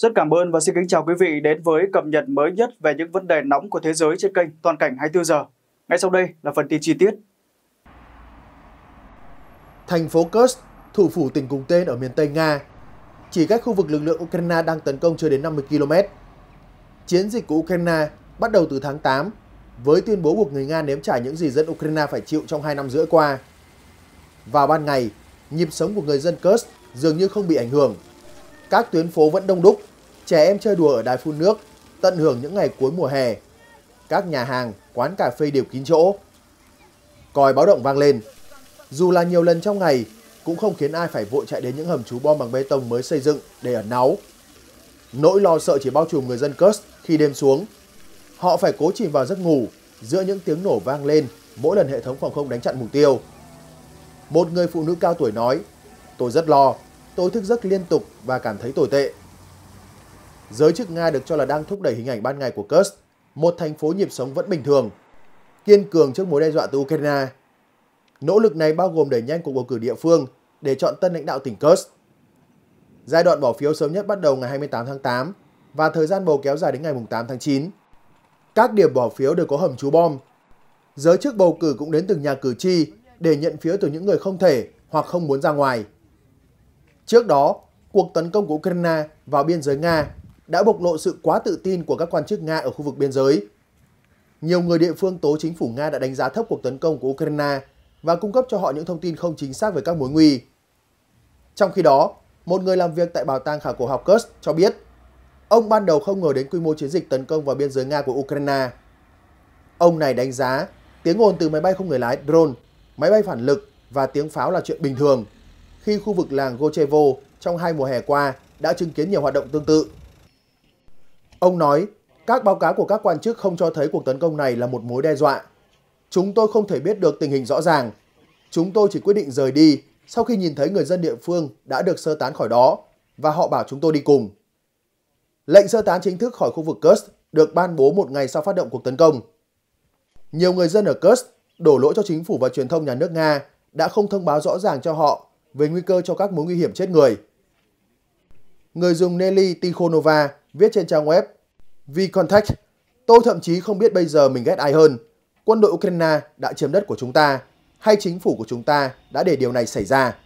Rất cảm ơn và xin kính chào quý vị đến với cập nhật mới nhất về những vấn đề nóng của thế giới trên kênh Toàn cảnh 24 giờ. Ngay sau đây là phần tin chi tiết. Thành phố Kursk, thủ phủ tỉnh cùng tên ở miền Tây Nga, chỉ cách khu vực lực lượng Ukraine đang tấn công chưa đến 50 km. Chiến dịch của Ukraine bắt đầu từ tháng 8 với tuyên bố buộc người Nga nếm trải những gì dân Ukraine phải chịu trong 2 năm rưỡi qua. Vào ban ngày, nhịp sống của người dân Kursk dường như không bị ảnh hưởng. Các tuyến phố vẫn đông đúc trẻ em chơi đùa ở đài phun nước, tận hưởng những ngày cuối mùa hè. Các nhà hàng, quán cà phê đều kín chỗ. Còi báo động vang lên. Dù là nhiều lần trong ngày, cũng không khiến ai phải vội chạy đến những hầm trú bom bằng bê tông mới xây dựng để ẩn náu. Nỗi lo sợ chỉ bao trùm người dân Kursk khi đêm xuống. Họ phải cố chìm vào giấc ngủ giữa những tiếng nổ vang lên mỗi lần hệ thống phòng không đánh chặn mục tiêu. Một người phụ nữ cao tuổi nói, tôi rất lo, tôi thức giấc liên tục và cảm thấy tồi tệ. Giới chức Nga được cho là đang thúc đẩy hình ảnh ban ngày của Kursk, một thành phố nhịp sống vẫn bình thường, kiên cường trước mối đe dọa từ Ukraine. Nỗ lực này bao gồm đẩy nhanh cuộc bầu cử địa phương để chọn tân lãnh đạo tỉnh Kursk. Giai đoạn bỏ phiếu sớm nhất bắt đầu ngày 28 tháng 8 và thời gian bầu kéo dài đến ngày 8 tháng 9. Các điểm bỏ phiếu đều có hầm trú bom. Giới chức bầu cử cũng đến từng nhà cử tri để nhận phiếu từ những người không thể hoặc không muốn ra ngoài. Trước đó, cuộc tấn công của Ukraine vào biên giới Nga đã bộc lộ sự quá tự tin của các quan chức Nga ở khu vực biên giới. Nhiều người địa phương tố chính phủ Nga đã đánh giá thấp cuộc tấn công của Ukraine và cung cấp cho họ những thông tin không chính xác về các mối nguy. Trong khi đó, một người làm việc tại Bảo tàng Khảo cổ học Kursk cho biết, ông ban đầu không ngờ đến quy mô chiến dịch tấn công vào biên giới Nga của Ukraine. Ông này đánh giá tiếng ồn từ máy bay không người lái drone, máy bay phản lực và tiếng pháo là chuyện bình thường, khi khu vực làng Gochevo trong hai mùa hè qua đã chứng kiến nhiều hoạt động tương tự. Ông nói, các báo cáo của các quan chức không cho thấy cuộc tấn công này là một mối đe dọa. Chúng tôi không thể biết được tình hình rõ ràng. Chúng tôi chỉ quyết định rời đi sau khi nhìn thấy người dân địa phương đã được sơ tán khỏi đó và họ bảo chúng tôi đi cùng. Lệnh sơ tán chính thức khỏi khu vực Kursk được ban bố một ngày sau phát động cuộc tấn công. Nhiều người dân ở Kursk đổ lỗi cho chính phủ và truyền thông nhà nước Nga đã không thông báo rõ ràng cho họ về nguy cơ cho các mối nguy hiểm chết người. Người dùng Nelly Tikhonova viết trên trang web VContact, tôi thậm chí không biết bây giờ mình ghét ai hơn, quân đội Ukraine đã chiếm đất của chúng ta hay chính phủ của chúng ta đã để điều này xảy ra.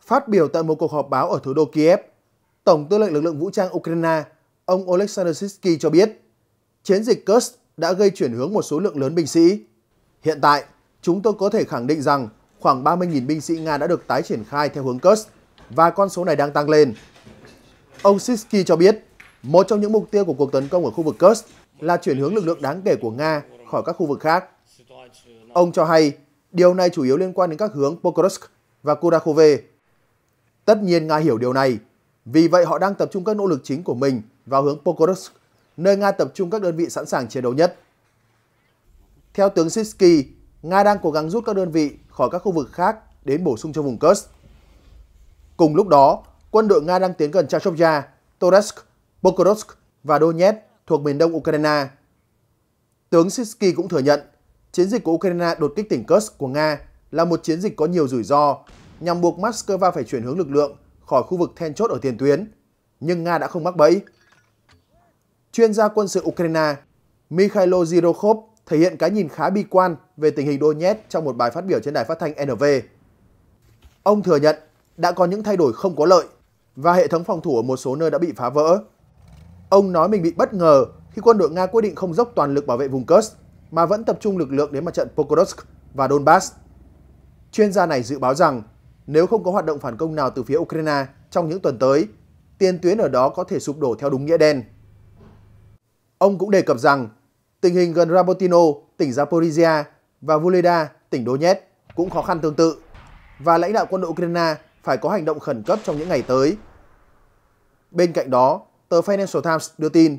Phát biểu tại một cuộc họp báo ở thủ đô Kiev, Tổng tư lệnh lực lượng vũ trang Ukraine, ông Oleksandr Sitsky cho biết, chiến dịch Kursk đã gây chuyển hướng một số lượng lớn binh sĩ. Hiện tại, chúng tôi có thể khẳng định rằng khoảng 30.000 binh sĩ Nga đã được tái triển khai theo hướng Kursk và con số này đang tăng lên. Ông Sisky cho biết, một trong những mục tiêu của cuộc tấn công ở khu vực Kursk là chuyển hướng lực lượng đáng kể của Nga khỏi các khu vực khác. Ông cho hay, điều này chủ yếu liên quan đến các hướng Pokrovsk và Kurakhove. Tất nhiên Nga hiểu điều này, vì vậy họ đang tập trung các nỗ lực chính của mình vào hướng Pokrovsk, nơi Nga tập trung các đơn vị sẵn sàng chiến đấu nhất. Theo tướng Sisky, Nga đang cố gắng rút các đơn vị khỏi các khu vực khác đến bổ sung cho vùng Kursk. Cùng lúc đó, quân đội Nga đang tiến gần Chashovya, Toretsk, Pokrovsk và Donetsk thuộc miền đông Ukraine. Tướng Sisky cũng thừa nhận, chiến dịch của Ukraine đột kích tỉnh Kursk của Nga là một chiến dịch có nhiều rủi ro nhằm buộc Moscow phải chuyển hướng lực lượng khỏi khu vực then chốt ở tiền tuyến, nhưng Nga đã không mắc bẫy. Chuyên gia quân sự Ukraine Mikhailo Zirokov thể hiện cái nhìn khá bi quan về tình hình Donetsk trong một bài phát biểu trên đài phát thanh NV. Ông thừa nhận đã có những thay đổi không có lợi và hệ thống phòng thủ ở một số nơi đã bị phá vỡ. Ông nói mình bị bất ngờ khi quân đội Nga quyết định không dốc toàn lực bảo vệ vùng Kursk mà vẫn tập trung lực lượng đến mặt trận Pokrovsk và Donbass. Chuyên gia này dự báo rằng nếu không có hoạt động phản công nào từ phía Ukraine trong những tuần tới, tiền tuyến ở đó có thể sụp đổ theo đúng nghĩa đen. Ông cũng đề cập rằng Tình hình gần Rabotino, tỉnh Zaporizhia và Vuleda, tỉnh Donetsk cũng khó khăn tương tự và lãnh đạo quân đội Ukraine phải có hành động khẩn cấp trong những ngày tới. Bên cạnh đó, tờ Financial Times đưa tin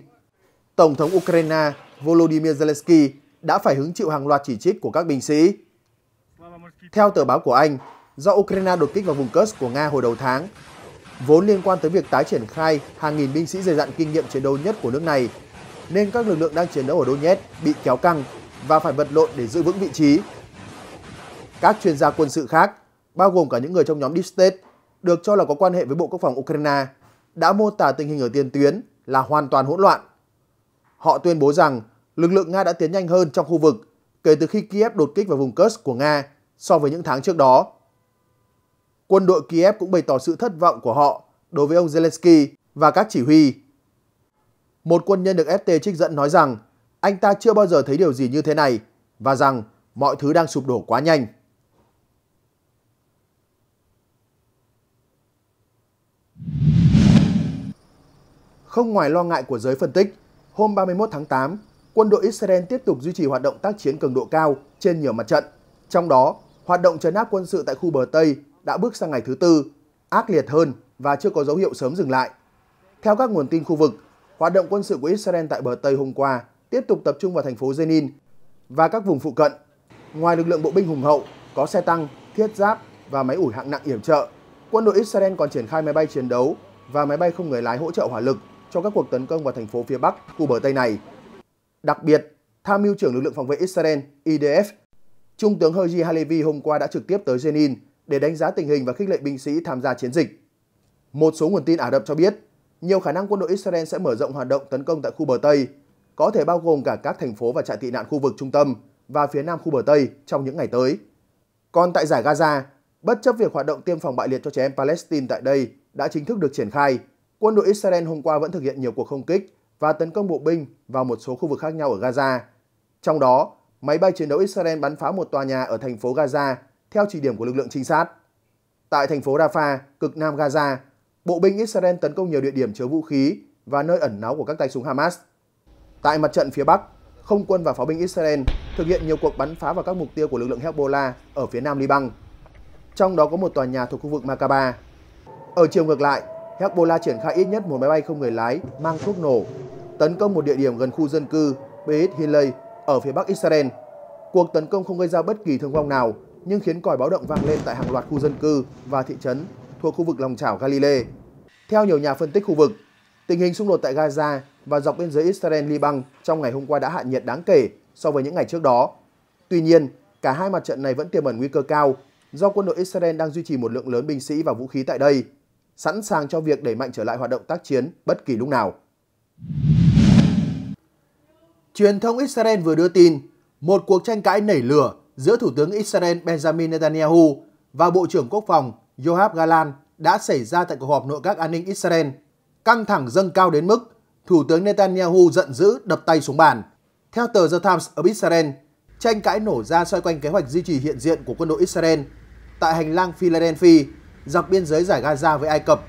Tổng thống Ukraine Volodymyr Zelensky đã phải hứng chịu hàng loạt chỉ trích của các binh sĩ. Theo tờ báo của Anh, do Ukraine đột kích vào vùng Kursk của Nga hồi đầu tháng, vốn liên quan tới việc tái triển khai hàng nghìn binh sĩ dày dặn kinh nghiệm chiến đấu nhất của nước này nên các lực lượng đang chiến đấu ở Donetsk bị kéo căng và phải vật lộn để giữ vững vị trí. Các chuyên gia quân sự khác, bao gồm cả những người trong nhóm Deep State, được cho là có quan hệ với Bộ Quốc phòng Ukraine, đã mô tả tình hình ở tiền tuyến là hoàn toàn hỗn loạn. Họ tuyên bố rằng lực lượng Nga đã tiến nhanh hơn trong khu vực kể từ khi Kiev đột kích vào vùng Kursk của Nga so với những tháng trước đó. Quân đội Kiev cũng bày tỏ sự thất vọng của họ đối với ông Zelensky và các chỉ huy một quân nhân được FT trích dẫn nói rằng anh ta chưa bao giờ thấy điều gì như thế này và rằng mọi thứ đang sụp đổ quá nhanh. Không ngoài lo ngại của giới phân tích, hôm 31 tháng 8, quân đội Israel tiếp tục duy trì hoạt động tác chiến cường độ cao trên nhiều mặt trận. Trong đó, hoạt động trấn áp quân sự tại khu bờ Tây đã bước sang ngày thứ tư, ác liệt hơn và chưa có dấu hiệu sớm dừng lại. Theo các nguồn tin khu vực, hoạt động quân sự của Israel tại bờ Tây hôm qua tiếp tục tập trung vào thành phố Jenin và các vùng phụ cận. Ngoài lực lượng bộ binh hùng hậu, có xe tăng, thiết giáp và máy ủi hạng nặng yểm trợ, quân đội Israel còn triển khai máy bay chiến đấu và máy bay không người lái hỗ trợ hỏa lực cho các cuộc tấn công vào thành phố phía Bắc, khu bờ Tây này. Đặc biệt, Tham mưu trưởng lực lượng phòng vệ Israel IDF, Trung tướng Herzi Halevi hôm qua đã trực tiếp tới Jenin để đánh giá tình hình và khích lệ binh sĩ tham gia chiến dịch. Một số nguồn tin Ả Rập cho biết nhiều khả năng quân đội Israel sẽ mở rộng hoạt động tấn công tại khu bờ Tây, có thể bao gồm cả các thành phố và trại tị nạn khu vực trung tâm và phía nam khu bờ Tây trong những ngày tới. Còn tại giải Gaza, bất chấp việc hoạt động tiêm phòng bại liệt cho trẻ em Palestine tại đây đã chính thức được triển khai, quân đội Israel hôm qua vẫn thực hiện nhiều cuộc không kích và tấn công bộ binh vào một số khu vực khác nhau ở Gaza. Trong đó, máy bay chiến đấu Israel bắn phá một tòa nhà ở thành phố Gaza theo chỉ điểm của lực lượng trinh sát. Tại thành phố Rafah, cực nam Gaza, bộ binh Israel tấn công nhiều địa điểm chứa vũ khí và nơi ẩn náu của các tay súng Hamas. Tại mặt trận phía Bắc, không quân và pháo binh Israel thực hiện nhiều cuộc bắn phá vào các mục tiêu của lực lượng Hezbollah ở phía nam Liban. Trong đó có một tòa nhà thuộc khu vực Makaba. Ở chiều ngược lại, Hezbollah triển khai ít nhất một máy bay không người lái mang thuốc nổ tấn công một địa điểm gần khu dân cư Beit Hillel ở phía bắc Israel. Cuộc tấn công không gây ra bất kỳ thương vong nào nhưng khiến còi báo động vang lên tại hàng loạt khu dân cư và thị trấn thuộc khu vực lòng chảo Galilee. Theo nhiều nhà phân tích khu vực, tình hình xung đột tại Gaza và dọc biên giới Israel-Liban trong ngày hôm qua đã hạ nhiệt đáng kể so với những ngày trước đó. Tuy nhiên, cả hai mặt trận này vẫn tiềm ẩn nguy cơ cao do quân đội Israel đang duy trì một lượng lớn binh sĩ và vũ khí tại đây, sẵn sàng cho việc đẩy mạnh trở lại hoạt động tác chiến bất kỳ lúc nào. Truyền thông Israel vừa đưa tin một cuộc tranh cãi nảy lửa giữa Thủ tướng Israel Benjamin Netanyahu và Bộ trưởng Quốc phòng Yoav Galan đã xảy ra tại cuộc họp nội các an ninh Israel. Căng thẳng dâng cao đến mức Thủ tướng Netanyahu giận dữ đập tay xuống bàn. Theo tờ The Times of Israel, tranh cãi nổ ra xoay quanh kế hoạch duy trì hiện diện của quân đội Israel tại hành lang Philadelphia dọc biên giới giải Gaza với Ai Cập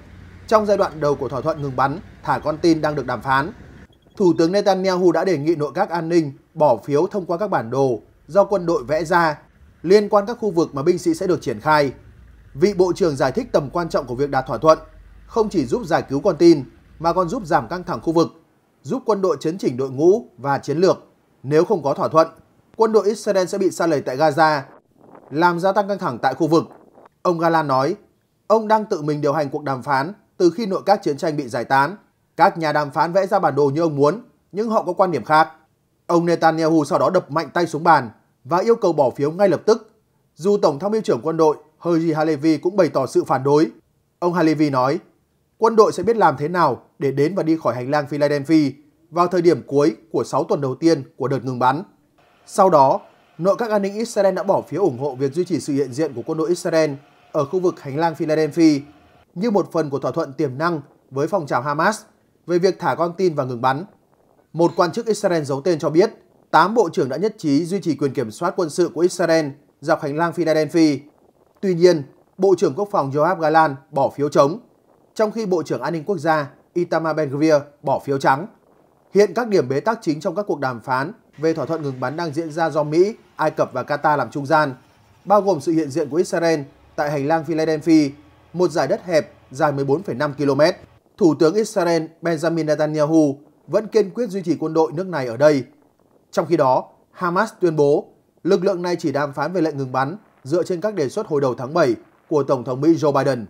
trong giai đoạn đầu của thỏa thuận ngừng bắn thả con tin đang được đàm phán. Thủ tướng Netanyahu đã đề nghị nội các an ninh bỏ phiếu thông qua các bản đồ do quân đội vẽ ra liên quan các khu vực mà binh sĩ sẽ được triển khai. Vị Bộ trưởng giải thích tầm quan trọng của việc đạt thỏa thuận, không chỉ giúp giải cứu con tin mà còn giúp giảm căng thẳng khu vực, giúp quân đội chấn chỉnh đội ngũ và chiến lược. Nếu không có thỏa thuận, quân đội Israel sẽ bị xa lầy tại Gaza, làm gia tăng căng thẳng tại khu vực. Ông Galan nói, ông đang tự mình điều hành cuộc đàm phán từ khi nội các chiến tranh bị giải tán. Các nhà đàm phán vẽ ra bản đồ như ông muốn, nhưng họ có quan điểm khác. Ông Netanyahu sau đó đập mạnh tay xuống bàn và yêu cầu bỏ phiếu ngay lập tức. Dù Tổng tham mưu trưởng quân đội Haji Halevi cũng bày tỏ sự phản đối. Ông Halevi nói, quân đội sẽ biết làm thế nào để đến và đi khỏi hành lang Philadelphia vào thời điểm cuối của 6 tuần đầu tiên của đợt ngừng bắn. Sau đó, nội các an ninh Israel đã bỏ phiếu ủng hộ việc duy trì sự hiện diện của quân đội Israel ở khu vực hành lang Philadelphia như một phần của thỏa thuận tiềm năng với phong trào Hamas về việc thả con tin và ngừng bắn. Một quan chức Israel giấu tên cho biết, 8 bộ trưởng đã nhất trí duy trì quyền kiểm soát quân sự của Israel dọc hành lang Philadelphia Tuy nhiên, Bộ trưởng Quốc phòng Joab Galan bỏ phiếu chống, trong khi Bộ trưởng An ninh Quốc gia Itamar Ben-Gvir bỏ phiếu trắng. Hiện các điểm bế tắc chính trong các cuộc đàm phán về thỏa thuận ngừng bắn đang diễn ra do Mỹ, Ai Cập và Qatar làm trung gian, bao gồm sự hiện diện của Israel tại hành lang Philadelphia, một giải đất hẹp dài 14,5 km. Thủ tướng Israel Benjamin Netanyahu vẫn kiên quyết duy trì quân đội nước này ở đây. Trong khi đó, Hamas tuyên bố lực lượng này chỉ đàm phán về lệnh ngừng bắn dựa trên các đề xuất hồi đầu tháng 7 của Tổng thống Mỹ Joe Biden.